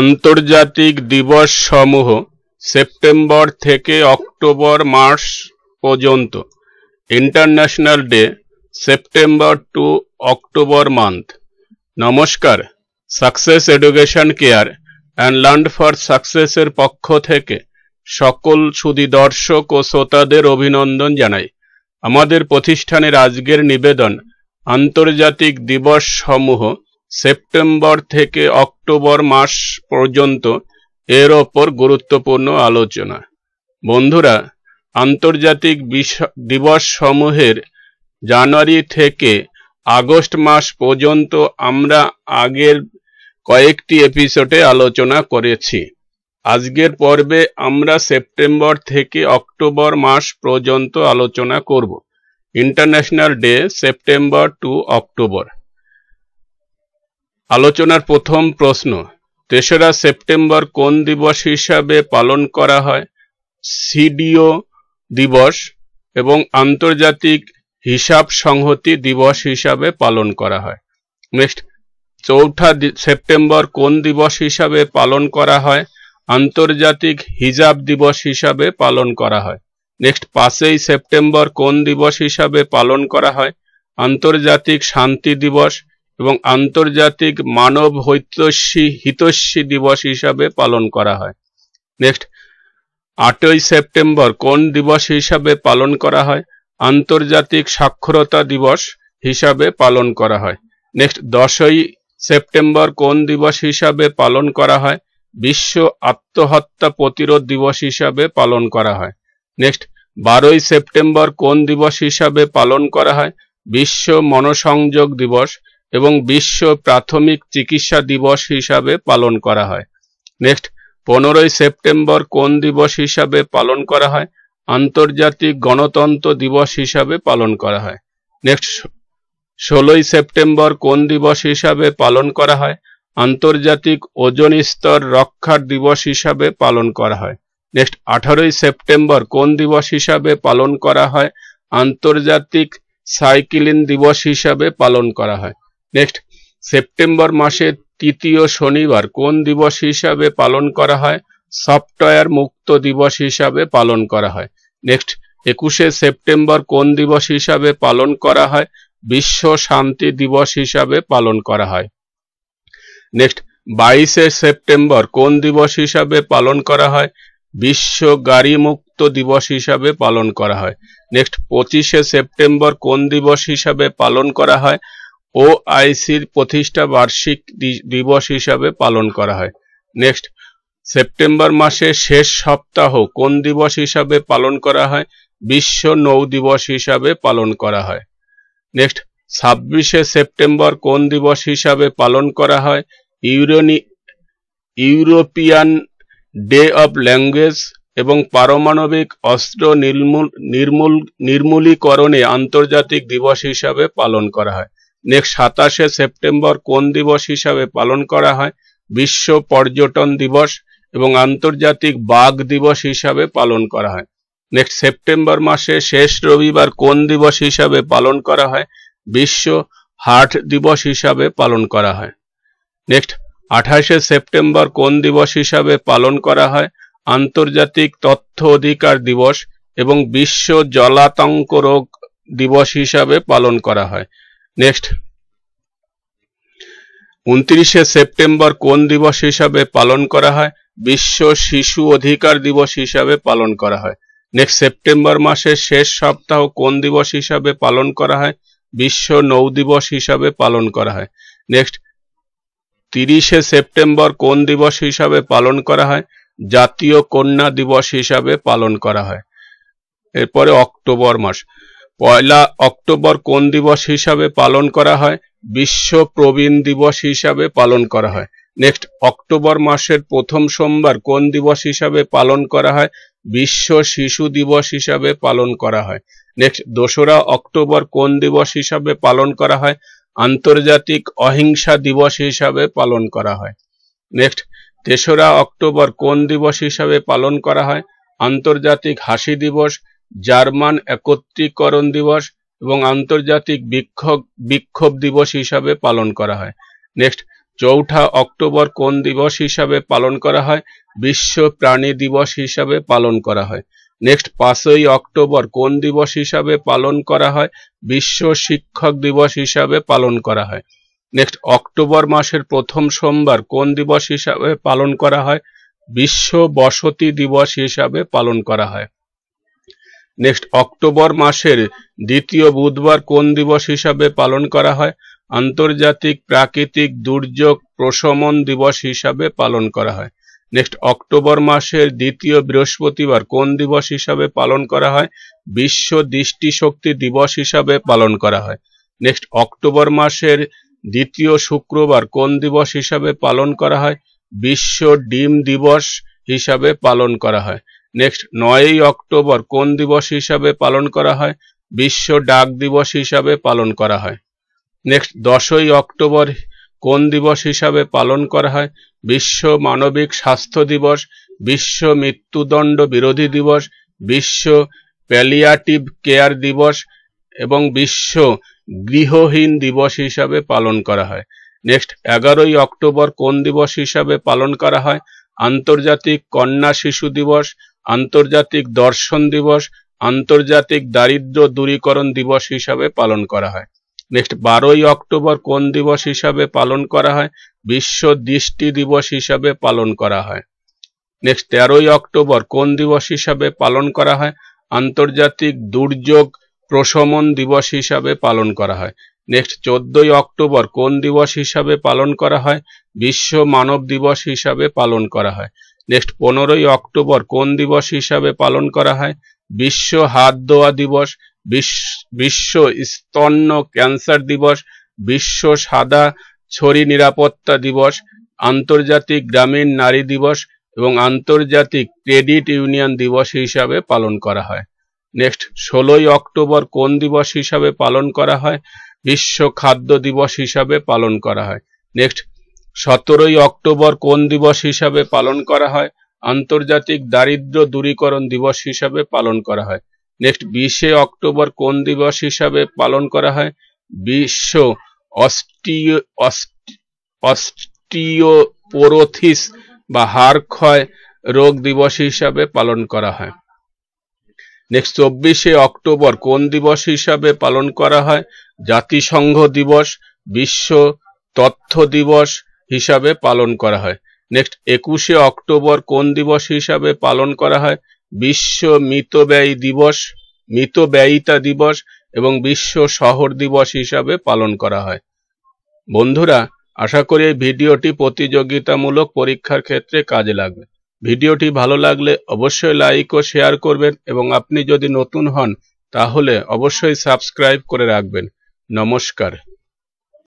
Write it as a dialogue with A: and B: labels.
A: আন্তর্জাতিক দিবস সমূহ সেপ্টেম্বর থেকে অক্টোবর মার্চ পর্যন্ত international day September to October month নমস্কার success education care and learn for সাকসেসের পক্ষ থেকে সকল সুদী দর্শক ও শ্রোতাদের অভিনন্দন জানাই আমাদের প্রতিষ্ঠানের আজকের নিবেদন আন্তর্জাতিক দিবস সমূহ সেপ্টেম্বর থেকে অক্টোবর মাস পর্যন্ত এর ওপর গুরুত্বপূর্ণ আলোচনা বন্ধুরা আন্তর্জাতিক দিবস সমূহের জানুয়ারি থেকে আগস্ট মাস পর্যন্ত আমরা আগের কয়েকটি এপিসোডে আলোচনা করেছি আজকের পর্বে আমরা সেপ্টেম্বর থেকে অক্টোবর মাস পর্যন্ত আলোচনা করব international day September to October আলোচনার প্রথম প্রশ্ন তেসরা সেপ্টেম্বর কোন দিবস হিসাবে পালন করা হয় সিডিও দিবস এবং আন্তর্জাতিক হিসাব সংহতি দিবস হিসাবে পালন করা হয় নেক্সট চৌঠা সেপ্টেম্বর কোন দিবস হিসাবে পালন করা হয় আন্তর্জাতিক হিজাব দিবস হিসাবে পালন করা হয় নেক্সট পাঁচই সেপ্টেম্বর কোন দিবস হিসাবে পালন করা হয় আন্তর্জাতিক শান্তি দিবস এবং আন্তর্জাতিক মানব হৈতস্বী হিতস্বী দিবস হিসাবে পালন করা হয় নেক্সট আটই সেপ্টেম্বর কোন দিবস হিসাবে পালন করা হয় আন্তর্জাতিক সাক্ষরতা দিবস হিসাবে পালন করা হয় নেক্সট দশই সেপ্টেম্বর কোন দিবস হিসাবে পালন করা হয় বিশ্ব আত্মহত্যা প্রতিরোধ দিবস হিসাবে পালন করা হয় নেক্সট বারোই সেপ্টেম্বর কোন দিবস হিসাবে পালন করা হয় বিশ্ব মনসংযোগ দিবস এবং বিশ্ব প্রাথমিক চিকিৎসা দিবস হিসাবে পালন করা হয় নেক্সট পনেরোই সেপ্টেম্বর কোন দিবস হিসাবে পালন করা হয় আন্তর্জাতিক গণতন্ত্র দিবস হিসাবে পালন করা হয় নেক্সট ষোলোই সেপ্টেম্বর কোন দিবস হিসাবে পালন করা হয় আন্তর্জাতিক ওজন স্তর রক্ষার দিবস হিসাবে পালন করা হয় নেক্সট আঠারোই সেপ্টেম্বর কোন দিবস হিসাবে পালন করা হয় আন্তর্জাতিক সাইক্লিন দিবস হিসাবে পালন করা হয় নেক্সট সেপ্টেম্বর মাসের তৃতীয় শনিবার কোন দিবস হিসাবে পালন করা হয় সফটওয়্যার মুক্ত দিবস হিসাবে পালন করা হয় নেক্সট একুশে সেপ্টেম্বর কোন দিবস হিসাবে পালন করা হয় বিশ্ব শান্তি দিবস হিসাবে পালন করা হয় নেক্সট বাইশে সেপ্টেম্বর কোন দিবস হিসাবে পালন করা হয় বিশ্ব গাড়ি মুক্ত দিবস হিসাবে পালন করা হয় নেক্সট পঁচিশে সেপ্টেম্বর কোন দিবস হিসাবে পালন করা হয় ওআইসির প্রতিষ্ঠা বার্ষিক দিবস হিসাবে পালন করা হয় নেক্সট সেপ্টেম্বর মাসের শেষ সপ্তাহ কোন দিবস হিসাবে পালন করা হয় বিশ্ব নৌ দিবস হিসাবে পালন করা হয় নেক্সট ছাব্বিশে সেপ্টেম্বর কোন দিবস হিসাবে পালন করা হয় ইউরোনি ইউরোপিয়ান ডে অব ল্যাঙ্গুয়েজ এবং পারমাণবিক অস্ত্র নির্মূল নির্মূল নির্মূলীকরণে আন্তর্জাতিক দিবস হিসাবে পালন করা হয় নেক্সট সাতাশে সেপ্টেম্বর কোন দিবস হিসাবে পালন করা হয় বিশ্ব পর্যটন দিবস এবং আন্তর্জাতিক বাঘ দিবস হিসাবে পালন করা হয় নেক্সট সেপ্টেম্বর মাসে শেষ রবিবার কোন দিবস হিসাবে পালন করা হয় বিশ্ব হার্ট দিবস হিসাবে পালন করা হয় নেক্সট আঠাশে সেপ্টেম্বর কোন দিবস হিসাবে পালন করা হয় আন্তর্জাতিক তথ্য অধিকার দিবস এবং বিশ্ব জলাতঙ্ক রোগ দিবস হিসাবে পালন করা হয় নেক্সট উনত্রিশে সেপ্টেম্বর কোন দিবস হিসাবে পালন করা হয় বিশ্ব শিশু অধিকার দিবস হিসাবে পালন করা হয় নেক্সট সেপ্টেম্বর মাসের শেষ সপ্তাহ কোন দিবস হিসাবে পালন করা হয় বিশ্ব নৌ দিবস হিসাবে পালন করা হয় নেক্সট তিরিশে সেপ্টেম্বর কোন দিবস হিসাবে পালন করা হয় জাতীয় কন্যা দিবস হিসাবে পালন করা হয় এরপরে অক্টোবর মাস পয়লা অক্টোবর কোন দিবস হিসাবে পালন করা হয় বিশ্ব প্রবীণ দিবস হিসাবে পালন করা হয় নেক্সট অক্টোবর মাসের প্রথম সোমবার কোন দিবস হিসাবে পালন করা হয় বিশ্ব শিশু দিবস হিসাবে পালন করা হয় নেক্সট দোসরা অক্টোবর কোন দিবস হিসাবে পালন করা হয় আন্তর্জাতিক অহিংসা দিবস হিসাবে পালন করা হয় নেক্সট তেসরা অক্টোবর কোন দিবস হিসাবে পালন করা হয় আন্তর্জাতিক হাসি দিবস জার্মান একত্রীকরণ দিবস এবং আন্তর্জাতিক বিক্ষোভ বিক্ষোভ দিবস হিসাবে পালন করা হয় নেক্সট চৌঠা অক্টোবর কোন দিবস হিসাবে পালন করা হয় বিশ্ব প্রাণী দিবস হিসাবে পালন করা হয় নেক্সট পাঁচই অক্টোবর কোন দিবস হিসাবে পালন করা হয় বিশ্ব শিক্ষক দিবস হিসাবে পালন করা হয় নেক্সট অক্টোবর মাসের প্রথম সোমবার কোন দিবস হিসাবে পালন করা হয় বিশ্ব বসতি দিবস হিসাবে পালন করা হয় নেক্সট অক্টোবর মাসের দ্বিতীয় বুধবার কোন দিবস হিসাবে পালন করা হয় আন্তর্জাতিক প্রাকৃতিক দুর্যোগ প্রশমন দিবস হিসাবে পালন করা হয় নেক্সট অক্টোবর মাসের দ্বিতীয় বৃহস্পতিবার কোন দিবস হিসাবে পালন করা হয় বিশ্ব দৃষ্টিশক্তি দিবস হিসাবে পালন করা হয় নেক্সট অক্টোবর মাসের দ্বিতীয় শুক্রবার কোন দিবস হিসাবে পালন করা হয় বিশ্ব ডিম দিবস হিসাবে পালন করা হয় নেক্সট নয়ই অক্টোবর কোন দিবস হিসাবে পালন করা হয় বিশ্ব ডাক দিবস হিসাবে পালন করা হয় নেক্সট দশই অক্টোবর কোন দিবস হিসাবে পালন করা হয় বিশ্ব মানবিক স্বাস্থ্য দিবস বিশ্ব মৃত্যুদণ্ড বিরোধী দিবস বিশ্ব প্যালিয়াটিভ কেয়ার দিবস এবং বিশ্ব গৃহহীন দিবস হিসাবে পালন করা হয় নেক্সট এগারোই অক্টোবর কোন দিবস হিসাবে পালন করা হয় আন্তর্জাতিক কন্যা শিশু দিবস আন্তর্জাতিক দর্শন দিবস আন্তর্জাতিক দারিদ্র দূরীকরণ দিবস হিসাবে পালন করা হয় নেক্সট বারোই অক্টোবর কোন দিবস হিসাবে পালন করা হয় বিশ্ব দৃষ্টি দিবস হিসাবে পালন করা হয় নেক্সট তেরোই অক্টোবর কোন দিবস হিসাবে পালন করা হয় আন্তর্জাতিক দুর্যোগ প্রশমন দিবস হিসাবে পালন করা হয় নেক্সট চোদ্দই অক্টোবর কোন দিবস হিসাবে পালন করা হয় বিশ্ব মানব দিবস হিসাবে পালন করা হয় নেক্সট পনেরোই অক্টোবর কোন দিবস হিসাবে পালন করা হয় বিশ্ব হাত দোয়া দিবস বিশ্ব স্তন্য ক্যান্সার দিবস বিশ্ব সাদা ছড়ি নিরাপত্তা দিবস আন্তর্জাতিক গ্রামীণ নারী দিবস এবং আন্তর্জাতিক ক্রেডিট ইউনিয়ন দিবস হিসাবে পালন করা হয় নেক্সট ষোলোই অক্টোবর কোন দিবস হিসাবে পালন করা হয় বিশ্ব খাদ্য দিবস হিসাবে পালন করা হয় নেক্সট সতেরোই অক্টোবর কোন দিবস হিসাবে পালন করা হয় আন্তর্জাতিক দারিদ্র দূরীকরণ দিবস হিসাবে পালন করা হয় নেক্সট বিশে অক্টোবর কোন দিবস হিসাবে পালন করা হয় বিশ্ব অস্টিও অস্টিওপোরোথিস বা হার ক্ষয় রোগ দিবস হিসাবে পালন করা হয় নেক্সট চব্বিশে অক্টোবর কোন দিবস হিসাবে পালন করা হয় জাতিসংঘ দিবস বিশ্ব তথ্য দিবস হিসাবে পালন করা হয় নেক্সট একুশে অক্টোবর কোন দিবস হিসাবে পালন করা হয় বিশ্ব মিতব্যয়ী দিবস মিতব্যয়িতা দিবস এবং বিশ্ব শহর দিবস হিসাবে পালন করা হয় বন্ধুরা আশা করি এই ভিডিওটি প্রতিযোগিতামূলক পরীক্ষার ক্ষেত্রে কাজে লাগবে ভিডিওটি ভালো লাগলে অবশ্যই লাইক ও শেয়ার করবেন এবং আপনি যদি নতুন হন তাহলে অবশ্যই সাবস্ক্রাইব করে রাখবেন নমস্কার